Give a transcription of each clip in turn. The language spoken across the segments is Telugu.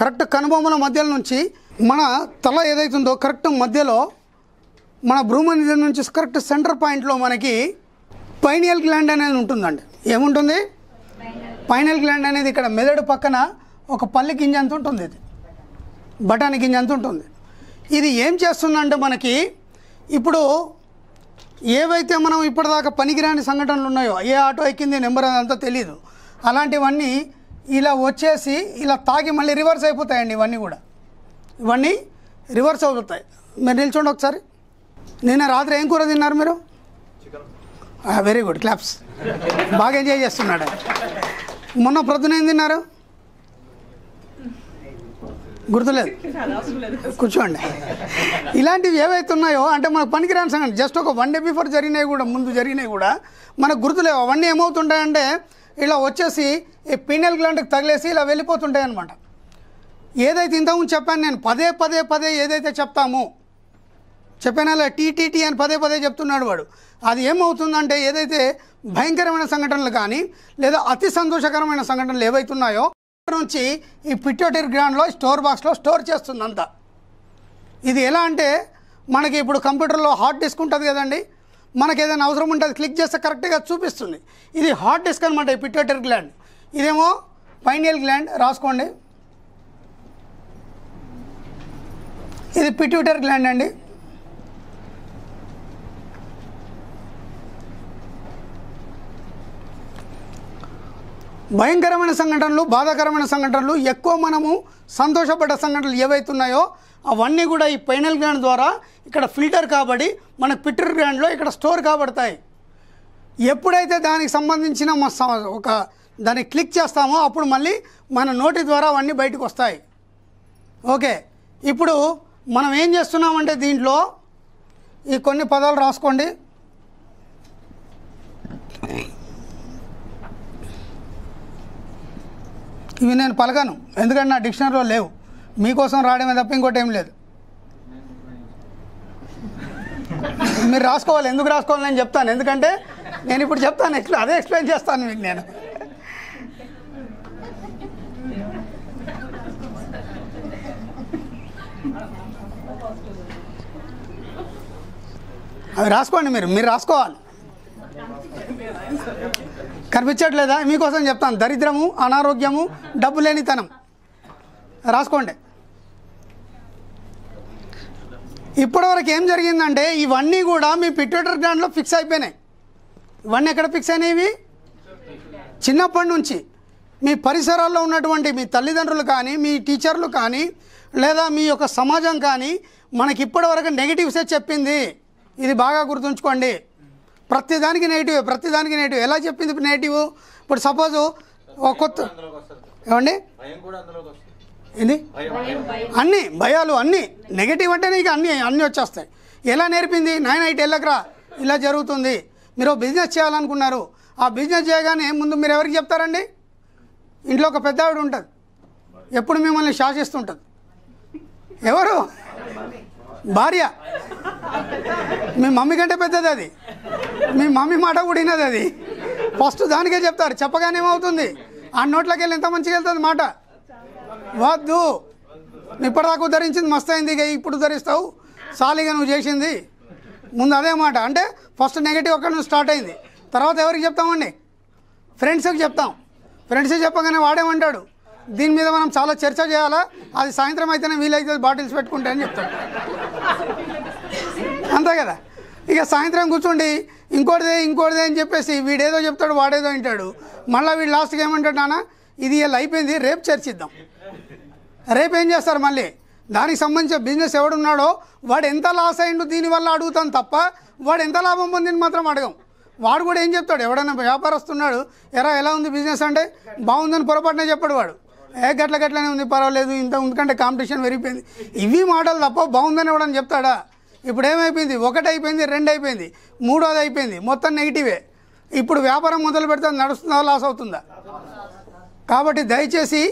కరెక్ట్ కనుబొమ్మల మధ్యలో నుంచి మన తల ఏదైతుందో కరెక్ట్ మధ్యలో మన భ్రూమనిజం నుంచి కరెక్ట్ సెంటర్ పాయింట్లో మనకి పైనియల్ గ్లాండ్ అనేది ఉంటుందండి ఏముంటుంది పైనల్ గ్లాండ్ అనేది ఇక్కడ మెదడు పక్కన ఒక పల్లి గింజ అంత ఉంటుంది ఇది బఠానీ గింజ అంత ఉంటుంది ఇది ఏం చేస్తుందంటే మనకి ఇప్పుడు ఏవైతే మనం ఇప్పటిదాకా పనికిరాని సంఘటనలు ఉన్నాయో ఏ ఆటో ఎక్కింది నెంబర్ అంతా తెలియదు అలాంటివన్నీ ఇలా వచ్చేసి ఇలా తాగి మళ్ళీ రివర్స్ అయిపోతాయండి ఇవన్నీ కూడా ఇవన్నీ రివర్స్ అవుతాయి మీరు నిల్చోండి ఒకసారి నిన్న రాత్రి ఏం కూర తిన్నారు మీరు వెరీ గుడ్ క్లాప్స్ బాగా ఎంజాయ్ చేస్తున్నాడు మొన్న ప్రొద్దున ఏం తిన్నారు గుర్తులేదు కూర్చోండి ఇలాంటివి ఏవైతే ఉన్నాయో అంటే మనకు పనికిరాని సంగతి జస్ట్ ఒక వన్ డే బిఫోర్ జరిగినాయి కూడా ముందు జరిగినాయి కూడా మనకు గుర్తులేవు అవన్నీ ఏమవుతుంటాయంటే ఇలా వచ్చేసి ఈ పీనల్ గ్లాండ్కి తగిలేసి ఇలా వెళ్ళిపోతుంటాయి అనమాట ఏదైతే ఇంతకుముందు చెప్పాను నేను పదే పదే పదే ఏదైతే చెప్తామో చెప్పానా అలా టీటీటీ అని పదే పదే చెప్తున్నాడు వాడు అది ఏమవుతుందంటే ఏదైతే భయంకరమైన సంఘటనలు కానీ లేదా అతి సంతోషకరమైన సంఘటనలు ఏవైతున్నాయో నుంచి ఈ పిట్యూటరీ గ్రాండ్లో స్టోర్ బాక్స్లో స్టోర్ చేస్తుందంతా ఇది ఎలా అంటే మనకి ఇప్పుడు కంప్యూటర్లో హార్డ్ డిస్క్ ఉంటుంది కదండి మనకు ఏదైనా అవసరం ఉంటే అది క్లిక్ చేస్తే కరెక్ట్గా చూపిస్తుంది ఇది హార్ట్ డిస్క్ అనమాట ఈ పిట్యూటరీ గ్లాండ్ ఇదేమో పైనియల్ గ్లాండ్ రాసుకోండి ఇది పిట్యూటర్ గ్లాండ్ అండి భయంకరమైన సంఘటనలు బాధాకరమైన సంఘటనలు ఎక్కువ మనము సంతోషపడ్డ సంఘటనలు ఏవైతున్నాయో అవన్నీ కూడా ఈ పైనల్ గ్రాండ్ ద్వారా ఇక్కడ ఫిల్టర్ కాబడి మన పిట్టర్ గ్రాండ్లో ఇక్కడ స్టోర్ కాబడతాయి ఎప్పుడైతే దానికి సంబంధించిన ఒక దాన్ని క్లిక్ చేస్తామో అప్పుడు మళ్ళీ మన నోటి ద్వారా అవన్నీ బయటకు వస్తాయి ఓకే ఇప్పుడు మనం ఏం చేస్తున్నామంటే దీంట్లో ఈ కొన్ని పదాలు రాసుకోండి ఇవి నేను పలకను ఎందుకంటే నా డిక్షనరీలో లేవు మీకోసం రావడమే తప్ప ఇంకోటి ఏం లేదు మీరు రాసుకోవాలి ఎందుకు రాసుకోవాలి నేను చెప్తాను ఎందుకంటే నేను ఇప్పుడు చెప్తాను ఎక్స్ప్లెయిన్ అదే ఎక్స్ప్లెయిన్ చేస్తాను మీకు నేను అవి రాసుకోండి మీరు మీరు రాసుకోవాలి కనిపించట్లేదా మీకోసం చెప్తాను దరిద్రము అనారోగ్యము డబ్బు లేనితనం రాసుకోండి ఇప్పటివరకు ఏం జరిగిందంటే ఇవన్నీ కూడా మీ పిట్యూటర్ గ్రాండ్లో ఫిక్స్ అయిపోయినాయి ఇవన్నీ ఎక్కడ ఫిక్స్ అయినాయి చిన్నప్పటి నుంచి మీ పరిసరాల్లో ఉన్నటువంటి మీ తల్లిదండ్రులు కానీ మీ టీచర్లు కానీ లేదా మీ యొక్క సమాజం కానీ మనకి ఇప్పటివరకు నెగిటివ్సే చెప్పింది ఇది బాగా గుర్తుంచుకోండి ప్రతిదానికి నెగిటివ్ ప్రతిదానికి నెగిటివ్ ఎలా చెప్పింది నెగిటివ్ ఇప్పుడు సపోజ్ ఒక కొత్త ఏమండి ఏంది అన్నీ భయాలు అన్నీ నెగిటివ్ అంటే నీకు అన్నీ అన్నీ వచ్చేస్తాయి ఎలా నేర్పింది నైన్ ఎయిట్ వెళ్ళకరా ఇలా జరుగుతుంది మీరు బిజినెస్ చేయాలనుకున్నారు ఆ బిజినెస్ చేయగానే ముందు మీరు ఎవరికి చెప్తారండి ఇంట్లో ఒక పెద్ద ఆవిడ ఉంటుంది ఎప్పుడు మిమ్మల్ని శాసిస్తుంటుంది ఎవరు భార్య మీ మమ్మీ కంటే పెద్దది అది మీ మమ్మీ మాట కూడినది అది ఫస్ట్ దానికే చెప్తారు చెప్పగానే ఏమవుతుంది ఆ నోట్లోకి వెళ్ళి ఎంత మంచిగా వెళ్తుంది మాట వద్దు ఇప్పటిదాకా ధరించింది మస్తు అయింది ఇక ఇప్పుడు ధరిస్తావు సాలిగా నువ్వు చేసింది ముందు అదే మాట అంటే ఫస్ట్ నెగిటివ్ అక్కడ నువ్వు స్టార్ట్ అయింది తర్వాత ఎవరికి చెప్తామండి ఫ్రెండ్స్కి చెప్తాం ఫ్రెండ్స్ చెప్పగానే వాడేమంటాడు దీని మీద మనం చాలా చర్చ చేయాలా అది సాయంత్రం అయితేనే వీలైతే బాటిల్స్ పెట్టుకుంటే అని చెప్తాడు అంతే కదా ఇక సాయంత్రం కూర్చోండి ఇంకోటిదే ఇంకోటిదే అని చెప్పేసి వీడేదో చెప్తాడు వాడేదో వింటాడు మళ్ళీ వీడు లాస్ట్కి ఏమంటాడు నాన్న ఇది ఇలా అయిపోయింది రేపు చర్చిద్దాం రేపు ఏం చేస్తారు మళ్ళీ దానికి సంబంధించిన బిజినెస్ ఎవడున్నాడో వాడు ఎంత లాస్ అయిండు దీనివల్ల అడుగుతాను తప్ప వాడు ఎంత లాభం పొందింది మాత్రం అడగం వాడు కూడా ఏం చెప్తాడు ఎవడైనా వ్యాపారస్తున్నాడు ఎరా ఎలా ఉంది బిజినెస్ అంటే బాగుందని పొరపాటునే చెప్పాడు వాడు ఏ గట్ల గట్లనే ఉంది పర్వాలేదు ఇంత ఎందుకంటే కాంపిటీషన్ పెరిగిపోయింది ఇవి మాటలు తప్ప బాగుందని ఇవ్వడం చెప్తాడా ఇప్పుడు ఏమైపోయింది ఒకటి అయిపోయింది రెండు అయిపోయింది మూడోది అయిపోయింది మొత్తం నెగిటివే ఇప్పుడు వ్యాపారం మొదలు పెడితే నడుస్తుందా లాస్ అవుతుందా కాబట్టి దయచేసి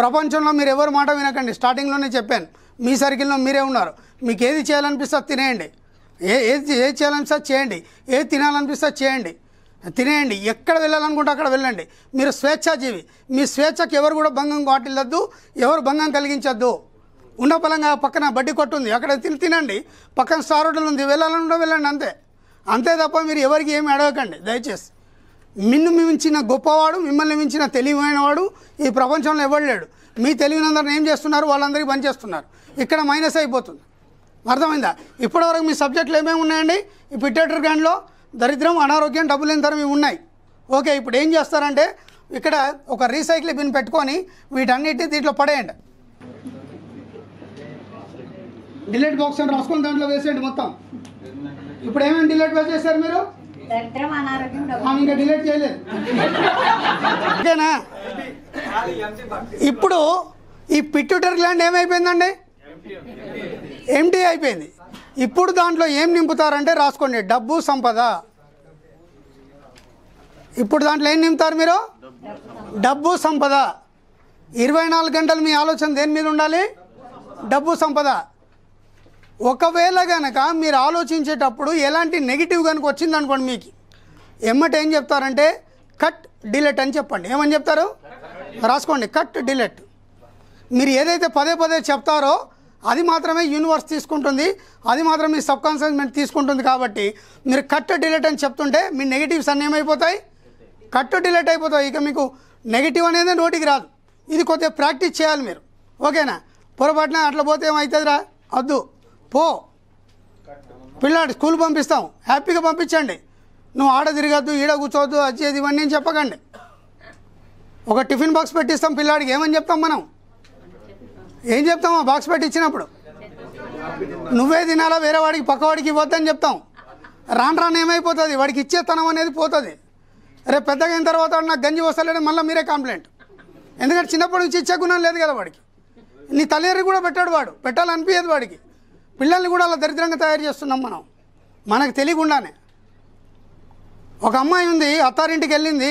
ప్రపంచంలో మీరు ఎవరు మాట వినకండి స్టార్టింగ్లోనే చెప్పాను మీ సర్కిల్లో మీరే ఉన్నారు మీకు ఏది చేయాలనిపిస్తే తినేయండి ఏ ఏది ఏది చేయాలనిపిస్తే చేయండి ఏది తినాలనిపిస్తే చేయండి తినేయండి ఎక్కడ వెళ్ళాలనుకుంటే అక్కడ వెళ్ళండి మీరు స్వేచ్ఛాజీవి మీ స్వేచ్ఛకు ఎవరు కూడా భంగం వాటిల్లద్దు ఎవరు భంగం కలిగించద్దు ఉన్న బలంగా పక్కన బడ్డీ కొట్టుంది అక్కడ తిని తినండి పక్కన స్టార్ హోటల్ ఉంది వెళ్ళాలనుకుంటే వెళ్ళండి అంతే అంతే తప్ప మీరు ఎవరికి ఏమి అడగకండి దయచేసి మిన్ను మించిన గొప్పవాడు మిమ్మల్ని మించిన తెలివైనవాడు ఈ ప్రపంచంలో ఎవడు లేడు మీ తెలివినందరిని ఏం చేస్తున్నారు వాళ్ళందరికీ పనిచేస్తున్నారు ఇక్కడ మైనస్ అయిపోతుంది అర్థమైందా ఇప్పటివరకు మీ సబ్జెక్టులు ఏమేమి ఉన్నాయండి ఈ పిట్టేటర్ గ్యాండ్లో దరిద్రం అనారోగ్యం డబ్బు లేని ధరం ఇవి ఉన్నాయి ఓకే ఇప్పుడు ఏం చేస్తారంటే ఇక్కడ ఒక రీసైకిల్ బిన్ పెట్టుకొని వీటన్నిటి దీంట్లో పడేయండి డిలెట్ బాక్స్ అని రాసుకొని దాంట్లో వేసేయండి మొత్తం ఇప్పుడు ఏమేమి డిలీట్ వేసేసారు మీరు ఇంకా చేయలేదు ఓకేనా ఇప్పుడు ఈ పిట్యూటరీ గ్లాండ్ ఏమైపోయిందండి ఎంటీ అయిపోయింది ఇప్పుడు దాంట్లో ఏం నింపుతారంటే రాసుకోండి డబ్బు సంపద ఇప్పుడు దాంట్లో ఏం నింపుతారు మీరు డబ్బు సంపద ఇరవై నాలుగు గంటలు మీ ఆలోచన దేని మీద ఉండాలి డబ్బు సంపద ఒకవేళ కనుక మీరు ఆలోచించేటప్పుడు ఎలాంటి నెగిటివ్ కనుక వచ్చిందనుకోండి మీకు ఎమ్మట ఏం చెప్తారంటే కట్ డిలెట్ అని చెప్పండి ఏమని చెప్తారు రాసుకోండి కట్ డిలెట్ మీరు ఏదైతే పదే పదే చెప్తారో అది మాత్రమే యూనివర్స్ తీసుకుంటుంది అది మాత్రం మీ సబ్ కాన్షియస్ తీసుకుంటుంది కాబట్టి మీరు కట్ డిలేట్ అని చెప్తుంటే మీ నెగిటివ్స్ అన్నీ ఏమైపోతాయి కట్ డిలేట్ అయిపోతాయి ఇక మీకు నెగిటివ్ అనేది నోటికి రాదు ఇది కొద్దిగా ప్రాక్టీస్ చేయాలి మీరు ఓకేనా పొరపాటున అట్లా పోతే ఏమవుతుందిరా వద్దు పో పిల్లాడు స్కూల్ పంపిస్తాం హ్యాపీగా పంపించండి నువ్వు ఆడ తిరగద్దు ఈడ కూర్చోవద్దు అది ఇవన్నీ చెప్పకండి ఒక టిఫిన్ బాక్స్ పెట్టిస్తాం పిల్లాడికి ఏమని చెప్తాం మనం ఏం ఆ బాక్స్ పెట్టి ఇచ్చినప్పుడు నువ్వే తినాలా వేరే వాడికి పక్కవాడికి ఇవ్వద్దని చెప్తాం రాను రాను ఏమైపోతుంది వాడికి ఇచ్చేస్తాం అనేది పోతుంది రేపు పెద్దగా అయిన తర్వాత నాకు గంజి వస్తలేడు మళ్ళీ మీరే కంప్లైంట్ ఎందుకంటే చిన్నప్పటి నుంచి ఇచ్చే గుణం లేదు కదా వాడికి నీ తల్లేరు కూడా పెట్టాడు వాడు పెట్టాలనిపించదు వాడికి పిల్లల్ని కూడా అలా దరిద్రంగా తయారు చేస్తున్నాం మనం మనకు తెలియకుండానే ఒక అమ్మాయి ఉంది అత్తారింటికి వెళ్ళింది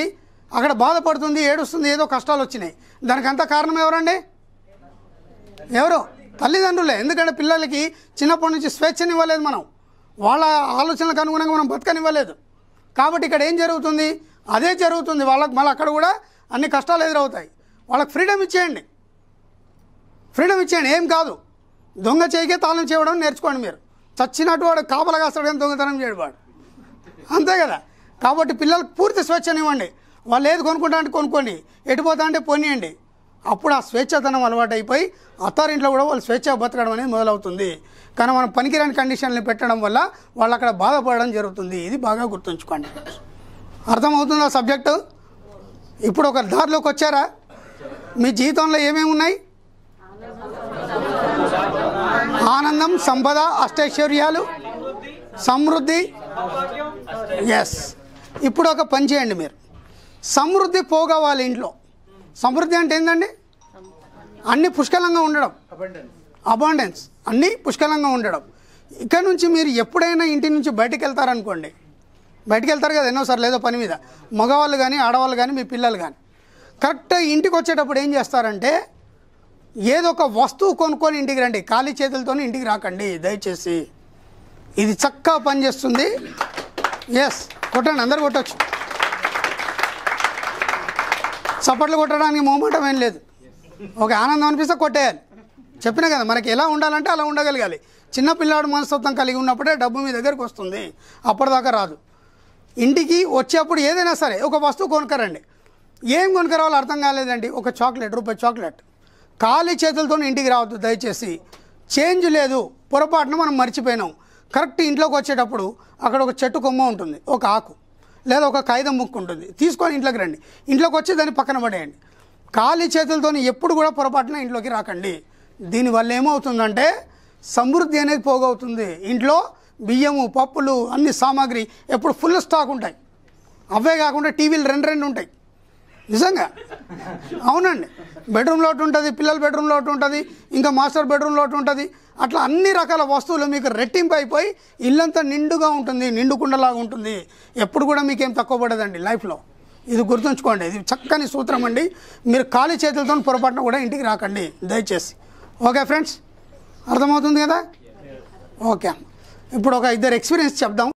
అక్కడ బాధపడుతుంది ఏడుస్తుంది ఏదో కష్టాలు వచ్చినాయి దానికంతా కారణం ఎవరండి ఎవరు తల్లిదండ్రులే ఎందుకంటే పిల్లలకి చిన్నప్పటి నుంచి స్వేచ్ఛని ఇవ్వలేదు మనం వాళ్ళ ఆలోచనలకు అనుగుణంగా మనం బతకనివ్వలేదు కాబట్టి ఇక్కడ ఏం జరుగుతుంది అదే జరుగుతుంది వాళ్ళకి మళ్ళీ అక్కడ కూడా అన్ని కష్టాలు ఎదురవుతాయి వాళ్ళకి ఫ్రీడమ్ ఇచ్చేయండి ఫ్రీడమ్ ఇచ్చేయండి ఏం కాదు దొంగ చేయకే తాళం చేయడం నేర్చుకోండి మీరు చచ్చినట్టు వాడు కాపలు కాస్తాడు కానీ దొంగతనం చేయడు వాడు అంతే కదా కాబట్టి పిల్లలకు పూర్తి స్వేచ్ఛనివ్వండి వాళ్ళు ఏది కొనుక్కుంటా అంటే కొనుక్కోండి ఎటు పోతా అంటే పోనీయండి అప్పుడు ఆ స్వేచ్ఛతనం అలవాటైపోయి అత్తారింట్లో కూడా వాళ్ళు స్వేచ్ఛ బతకడం అనేది మొదలవుతుంది కానీ మనం పనికిరాని కండిషన్లు పెట్టడం వల్ల వాళ్ళు అక్కడ బాధపడడం జరుగుతుంది ఇది బాగా గుర్తుంచుకోండి ఆ సబ్జెక్టు ఇప్పుడు ఒక దారిలోకి వచ్చారా మీ జీవితంలో ఏమేమి ఉన్నాయి ఆనందం సంపద అష్టైశ్వర్యాలు సమృద్ధి ఎస్ ఇప్పుడు ఒక పని చేయండి మీరు సమృద్ధి పోగా వాళ్ళ ఇంట్లో సమృద్ధి అంటే ఏంటండి అన్నీ పుష్కలంగా ఉండడం అబాండెన్స్ అన్నీ పుష్కలంగా ఉండడం ఇక్కడ నుంచి మీరు ఎప్పుడైనా ఇంటి నుంచి బయటకు వెళ్తారనుకోండి బయటకు వెళ్తారు కదా ఎన్నోసార్లు ఏదో పని మీద మగవాళ్ళు కానీ ఆడవాళ్ళు కానీ మీ పిల్లలు కానీ కరెక్ట్గా ఇంటికి వచ్చేటప్పుడు ఏం చేస్తారంటే ఏదో ఒక వస్తువు కొనుక్కొని ఇంటికి రండి ఖాళీ చేతులతోనే ఇంటికి రాకండి దయచేసి ఇది చక్కగా పనిచేస్తుంది ఎస్ కొట్టండి అందరు కొట్టచ్చు చప్పట్లు కొట్టడానికి మొహమాటం ఏం లేదు ఒక ఆనందం అనిపిస్తే కొట్టేయాలి చెప్పినా కదా మనకి ఎలా ఉండాలంటే అలా ఉండగలగాలి చిన్న పిల్లాడు మనస్తత్వం కలిగి ఉన్నప్పుడే డబ్బు మీ దగ్గరికి వస్తుంది అప్పటిదాకా రాదు ఇంటికి వచ్చేప్పుడు ఏదైనా సరే ఒక వస్తువు కొనుక్కరండి ఏం కొనుక్కరావాలో అర్థం కాలేదండి ఒక చాక్లెట్ రూపాయి చాక్లెట్ ఖాళీ చేతులతో ఇంటికి రావద్దు దయచేసి చేంజ్ లేదు పొరపాటున మనం మర్చిపోయినాం కరెక్ట్ ఇంట్లోకి వచ్చేటప్పుడు అక్కడ ఒక చెట్టు కొమ్మ ఉంటుంది ఒక ఆకు లేదా ఒక కాగితం ముక్కు ఉంటుంది తీసుకొని ఇంట్లోకి రండి ఇంట్లోకి వచ్చి దాన్ని పక్కన పడేయండి ఖాళీ చేతులతో ఎప్పుడు కూడా పొరపాటున ఇంట్లోకి రాకండి దీనివల్ల ఏమవుతుందంటే సమృద్ధి అనేది పోగవుతుంది ఇంట్లో బియ్యము పప్పులు అన్ని సామాగ్రి ఎప్పుడు ఫుల్ స్టాక్ ఉంటాయి అవే కాకుండా టీవీలు రెండు రెండు ఉంటాయి నిజంగా అవునండి బెడ్రూమ్ లోటు ఉంటుంది పిల్లల బెడ్రూమ్ లోటు ఉంటుంది ఇంకా మాస్టర్ బెడ్రూమ్ లోటు ఉంటుంది అట్లా అన్ని రకాల వస్తువులు మీకు రెట్టింపు అయిపోయి ఇల్లంతా నిండుగా ఉంటుంది నిండుకుండలాగా ఉంటుంది ఎప్పుడు కూడా మీకేం తక్కువ పడదండి లైఫ్లో ఇది గుర్తుంచుకోండి ఇది చక్కని సూత్రం అండి మీరు ఖాళీ చేతులతో పొరపాటున కూడా ఇంటికి రాకండి దయచేసి ఓకే ఫ్రెండ్స్ అర్థమవుతుంది కదా ఓకే ఇప్పుడు ఒక ఇద్దరు ఎక్స్పీరియన్స్ చెప్దాం